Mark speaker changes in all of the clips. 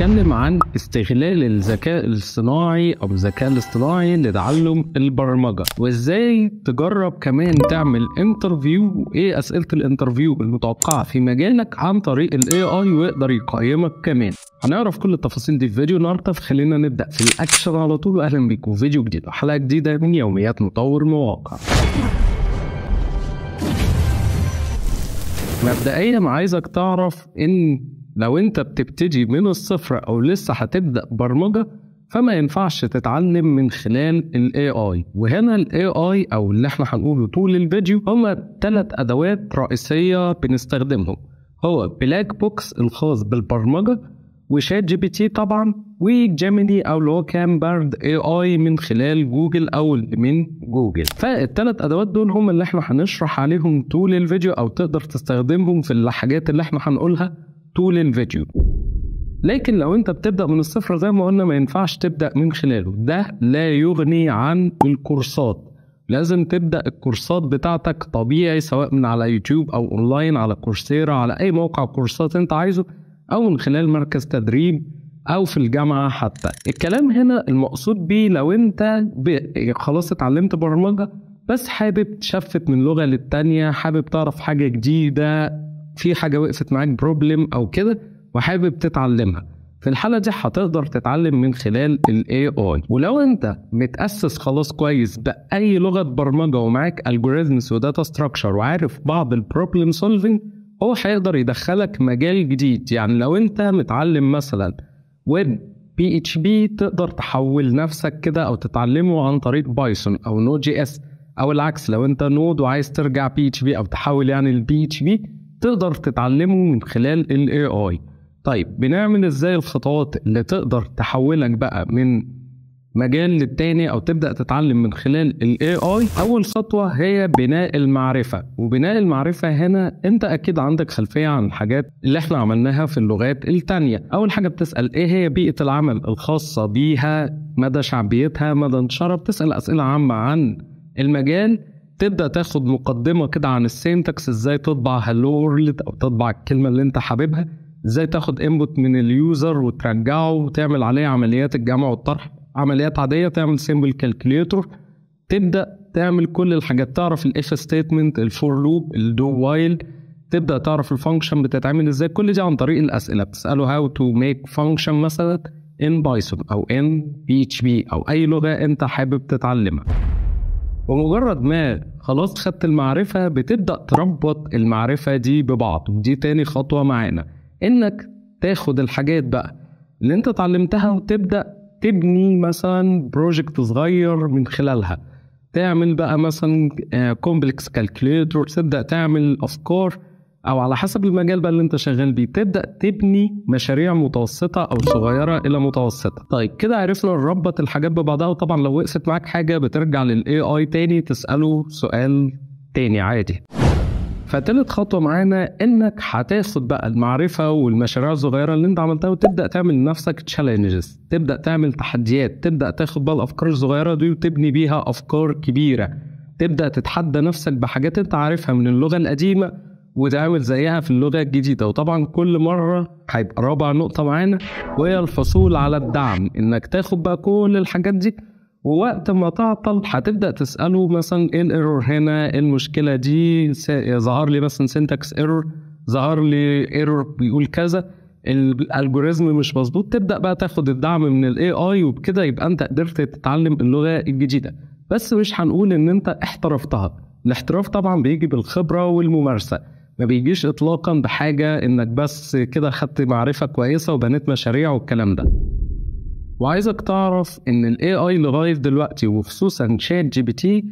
Speaker 1: هنتكلم عن استغلال الذكاء الاصطناعي او الذكاء الاصطناعي لتعلم البرمجه وازاي تجرب كمان تعمل انترفيو وايه اسئله الانترفيو المتوقعه في مجالك عن طريق الاي اي ويقدر يقيمك كمان هنعرف كل التفاصيل دي في فيديو النهارده فخلينا نبدا في الاكشن على طول واهلا بيكم فيديو جديد وحلقه جديده من يوميات مطور مواقع مبدئيا عايزك تعرف ان لو انت بتبتدي من الصفر او لسه هتبدا برمجه فما ينفعش تتعلم من خلال الاي اي وهنا الاي اي او اللي احنا هنقوله طول الفيديو هما ثلاث ادوات رئيسيه بنستخدمهم هو بلاك بوكس الخاص بالبرمجه وشات جي بي تي طبعا وجيميني او اللي هو بارد اي اي من خلال جوجل او من جوجل فالتلات ادوات دول هم اللي احنا هنشرح عليهم طول الفيديو او تقدر تستخدمهم في الحاجات اللي احنا هنقولها طول الفيديو لكن لو انت بتبدا من الصفر زي ما قلنا ما ينفعش تبدا من خلاله ده لا يغني عن الكورسات لازم تبدا الكورسات بتاعتك طبيعي سواء من على يوتيوب او اونلاين على كورسيرا على اي موقع كورسات انت عايزه او من خلال مركز تدريب او في الجامعه حتى الكلام هنا المقصود بيه لو انت خلاص اتعلمت برمجه بس حابب تشفت من لغه للتانيه حابب تعرف حاجه جديده في حاجه وقفت معاك بروبلم او كده وحابب تتعلمها في الحاله دي هتقدر تتعلم من خلال الاي اي ولو انت متاسس خلاص كويس باي لغه برمجه ومعاك الجوريزمز وداتا ستراكشر وعارف بعض البروبلم سولفنج هو هيقدر يدخلك مجال جديد يعني لو انت متعلم مثلا ويب بي اتش بي تقدر تحول نفسك كده او تتعلمه عن طريق بايثون او نو جي اس او العكس لو انت نود وعايز ترجع بي اتش بي او تحول يعني البي اتش بي تقدر تتعلمه من خلال الـ AI طيب بنعمل ازاي الخطوات اللي تقدر تحولك بقى من مجال للتاني او تبدا تتعلم من خلال الـ AI اول خطوه هي بناء المعرفه وبناء المعرفه هنا انت اكيد عندك خلفيه عن الحاجات اللي احنا عملناها في اللغات التانية اول حاجه بتسال ايه هي بيئه العمل الخاصه بيها مدى شعبيتها مدى انتشارها بتسال اسئله عامه عن المجال تبدا تاخد مقدمه كده عن السينتكس ازاي تطبع هلو وورلد او تطبع الكلمه اللي انت حاببها ازاي تاخد انبوت من اليوزر وترجعه وتعمل عليه عمليات الجمع والطرح عمليات عاديه تعمل سيمبل كالكوليتور تبدا تعمل كل الحاجات تعرف الاف ستيتمنت الفور لوب الدو وايل تبدا تعرف الفانكشن بتتعمل ازاي كل دي عن طريق الاسئله بتساله هاو تو ميك فانكشن مثلا ان بايثون او ان بي اتش بي او اي لغه انت حابب تتعلمها ومجرد ما خلاص خدت المعرفة بتبدأ تربط المعرفة دي ببعض ودي تاني خطوة معانا إنك تاخد الحاجات بقى اللي أنت اتعلمتها وتبدأ تبني مثلا بروجكت صغير من خلالها تعمل بقى مثلا كومبلكس آه، كالكوليتور تبدأ تعمل أفكار او على حسب المجال بقى اللي انت شغال بيه تبدا تبني مشاريع متوسطه او صغيره الى متوسطه طيب كده عرفنا نربط الحاجات ببعضها وطبعا لو وقفت معاك حاجه بترجع للاي اي تاني تساله سؤال تاني عادي فتالت خطوه معانا انك هتاخد بقى المعرفه والمشاريع الصغيره اللي انت عملتها وتبدا تعمل لنفسك تشالنجز تبدا تعمل تحديات تبدا تاخد بقى الافكار الصغيره دي وتبني بيها افكار كبيره تبدا تتحدى نفسك بحاجات انت عارفها من اللغه القديمه وتعمل زيها في اللغه الجديده وطبعا كل مره هيبقى رابع نقطه معانا وهي الحصول على الدعم انك تاخد بقى كل الحاجات دي ووقت ما تعطل هتبدا تساله مثلا ايه الايرور هنا إيه المشكله دي ظهر لي مثلا سنتكس ايرور ظهر لي ايرور بيقول كذا الالجوريزم مش مظبوط تبدا بقى تاخد الدعم من الاي اي وبكده يبقى انت قدرت تتعلم اللغه الجديده بس مش هنقول ان انت احترفتها الاحتراف طبعا بيجي بالخبره والممارسه ما بيجيش اطلاقا بحاجه انك بس كده خدت معرفه كويسه وبنيت مشاريع والكلام ده وعايزك تعرف ان الاي اي لغايه دلوقتي وخصوصا شات جي بي تي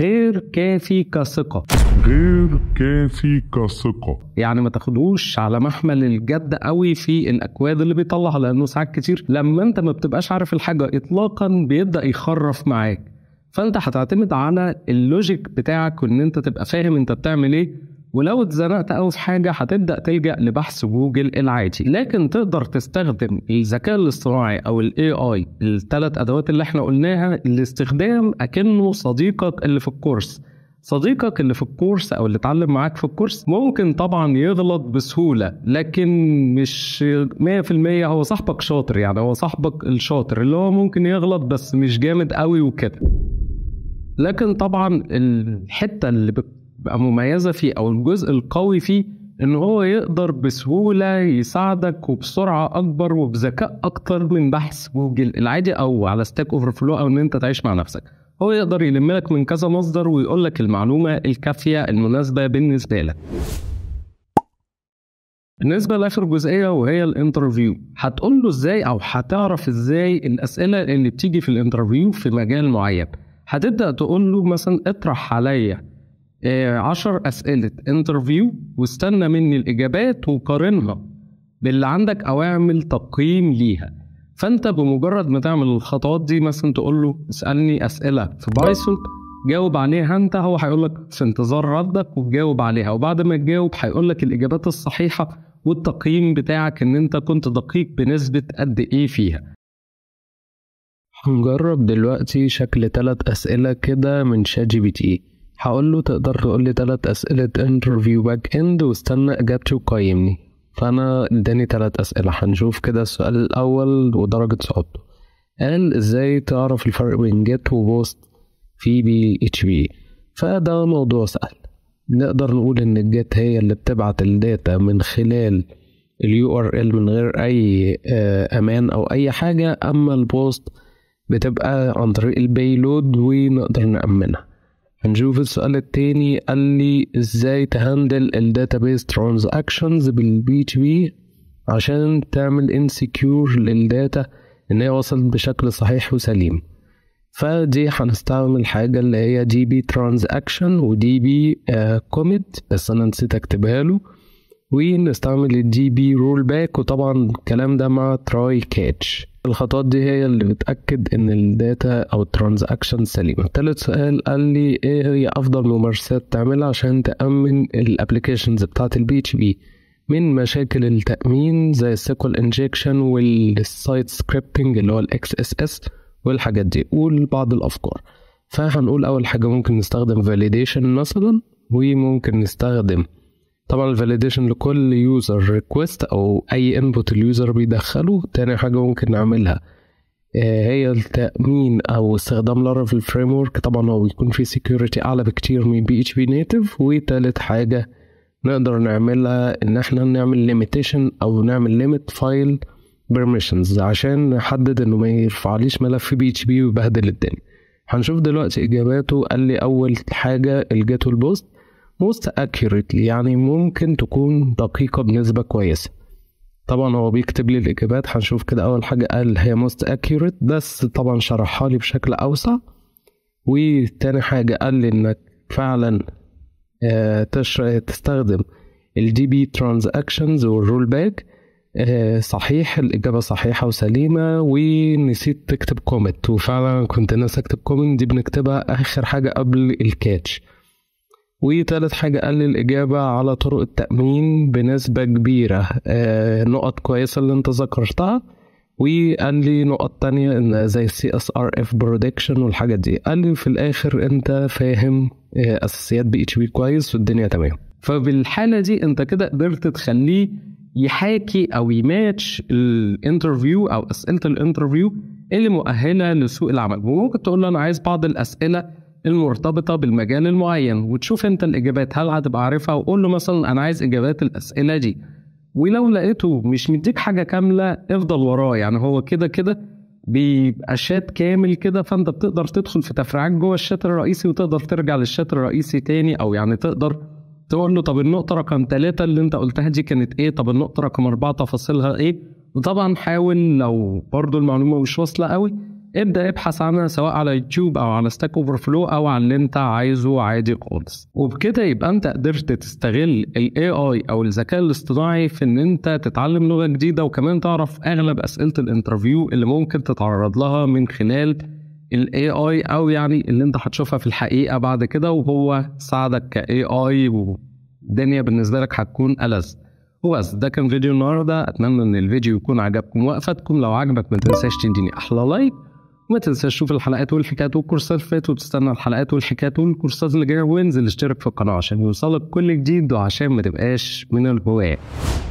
Speaker 1: غير كافي كثقة غير كافي كثقة يعني ما تاخدهوش على محمل الجد قوي في الاكواد اللي بيطلعها لانه ساعات كتير لما انت ما بتبقاش عارف الحاجه اطلاقا بيبدا يخرف معاك فانت هتعتمد على اللوجيك بتاعك وان انت تبقى فاهم انت بتعمل ايه ولو اتزنقت أو في حاجة هتبدأ تلجأ لبحث جوجل العادي لكن تقدر تستخدم الذكاء الاصطناعي أو الاي AI الثلاث أدوات اللي احنا قلناها لاستخدام أكنه صديقك اللي في الكورس صديقك اللي في الكورس او اللي اتعلم معاك في الكورس ممكن طبعا يغلط بسهوله لكن مش 100% هو صاحبك شاطر يعني هو صاحبك الشاطر اللي هو ممكن يغلط بس مش جامد قوي وكده لكن طبعا الحته اللي بقى مميزه فيه او الجزء القوي فيه ان هو يقدر بسهوله يساعدك وبسرعه اكبر وبذكاء اكتر من بحث جوجل العادي او على ستاك اوفر فلو او ان انت تعيش مع نفسك هو يقدر يلم لك من كذا مصدر ويقول لك المعلومه الكافيه المناسبه بالنسبه لك بالنسبه لاخر جزئيه وهي الانترفيو هتقول له ازاي او هتعرف ازاي الاسئله اللي بتيجي في الانترفيو في مجال معين هتبدا تقول له مثلا اطرح عليا آه، عشر أسئلة انترفيو واستنى مني الإجابات وقارنها باللي عندك أو اعمل تقييم ليها فأنت بمجرد ما تعمل الخطوات دي مثلا تقول له اسألني أسئلة في بايثون جاوب عليها أنت هو هيقول لك في انتظار ردك وتجاوب عليها وبعد ما تجاوب هيقول لك الإجابات الصحيحة والتقييم بتاعك إن أنت كنت دقيق بنسبة قد إيه فيها هنجرب دلوقتي شكل ثلاث أسئلة كده من شات جي بي تي هقول له تقدر تقول لي تلات أسئلة انترفيو باك اند واستنى إجابتي وقيمني فأنا اداني تلات أسئلة هنشوف كده السؤال الأول ودرجة صعوبته قال ازاي تعرف الفرق بين جيت وبوست في بي اتش بي فده موضوع سهل نقدر نقول ان الجيت هي اللي بتبعت الداتا من خلال اليو ار ال من غير اي آه، امان او اي حاجه اما البوست بتبقى عن طريق البيلود ونقدر نأمنها هنشوف السؤال التاني قال لي ازاي تهندل ال ترانزاكشنز بالبي بال بي عشان تعمل انسكيور للداتا ان هي وصلت بشكل صحيح وسليم فدي هنستعمل حاجة اللي هي دي بي ترانزاكشن ودي بي كوميت آه، بس انا نسيت اكتبها له ونستعمل الدي بي رول باك وطبعا الكلام ده مع تراي كاتش الخطوات دي هي اللي بتأكد إن الداتا أو الترانزاكشن سليمة تالت سؤال قال لي إيه هي أفضل ممارسات تعملها عشان تأمن الأبليكيشنز بتاعة البي اتش بي من مشاكل التأمين زي السيكوال انجكشن والسايت سكريبتنج اللي هو الاكس اس اس والحاجات دي قول بعض الأفكار فهنقول أول حاجة ممكن نستخدم فاليديشن مثلا وممكن نستخدم طبعا الفاليديشن لكل يوزر ريكويست او اي انبوت اليوزر بيدخله تاني حاجه ممكن نعملها آه، هي التأمين أو استخدام لارافيل فريم ورك طبعا هو بيكون فيه سيكيورتي أعلى بكتير من بي اتش بي نيتف وتالت حاجة نقدر نعملها إن احنا نعمل ليميتيشن أو نعمل ليميت فايل بيرميشنز عشان نحدد إنه ما يرفعليش ملف بي اتش بي ويبهدل الدنيا هنشوف دلوقتي إجاباته قال لي أول حاجة الجيت والبوست most accurately يعني ممكن تكون دقيقة بنسبة كويسة طبعا هو بيكتب لي الإجابات هنشوف كده أول حاجة قال هي most accurate بس طبعا شرحها لي بشكل أوسع وتاني حاجة قال لي إنك فعلا آه، تستخدم الدي DB ترانزاكشنز والرول باك آه، صحيح الإجابة صحيحة وسليمة ونسيت تكتب كومنت وفعلا كنت ناسي أكتب كومنت دي بنكتبها آخر حاجة قبل الكاتش وثالث حاجة قال الإجابة على طرق التأمين بنسبة كبيرة آه، نقط كويسة اللي أنت ذكرتها وقال لي نقط تانية زي السي اس ار اف برودكشن والحاجات دي قال لي في الآخر أنت فاهم آه، أساسيات بي اتش بي كويس والدنيا تمام فبالحالة دي أنت كده قدرت تخليه يحاكي أو يماتش الانترفيو أو أسئلة الانترفيو اللي مؤهلة لسوق العمل وممكن تقول له أنا عايز بعض الأسئلة المرتبطه بالمجال المعين وتشوف انت الاجابات هل هتبقى عارفها وقول له مثلا انا عايز اجابات الاسئله دي ولو لقيته مش مديك حاجه كامله افضل وراه يعني هو كده كده بيبقى شات كامل كده فانت بتقدر تدخل في تفريعات جوه الشات الرئيسي وتقدر ترجع للشات الرئيسي تاني او يعني تقدر تقول له طب النقطه رقم ثلاثة اللي انت قلتها دي كانت ايه طب النقطه رقم أربعة تفاصيلها ايه وطبعا حاول لو برضو المعلومه مش واصله قوي ابدا ابحث عنها سواء على يوتيوب او على ستاك اوفر فلو او عن اللي انت عايزه عادي خالص وبكده يبقى انت قدرت تستغل الاي اي او الذكاء الاصطناعي في ان انت تتعلم لغه جديده وكمان تعرف اغلب اسئله الانترفيو اللي ممكن تتعرض لها من خلال الاي اي او يعني اللي انت هتشوفها في الحقيقه بعد كده وهو ساعدك كاي اي والدنيا بالنسبه لك هتكون ألذ وبس ده كان فيديو النهارده اتمنى ان الفيديو يكون عجبكم وافادكم لو عجبك ما تنساش تديني احلى لايك وما تنساش تشوف الحلقات والحكايات والكورسات اللي فاتت وتستنى الحلقات والحكايات والكورسات اللي جايه وانزل اشترك في القناه عشان يوصلك كل جديد وعشان ما تبقاش من البواب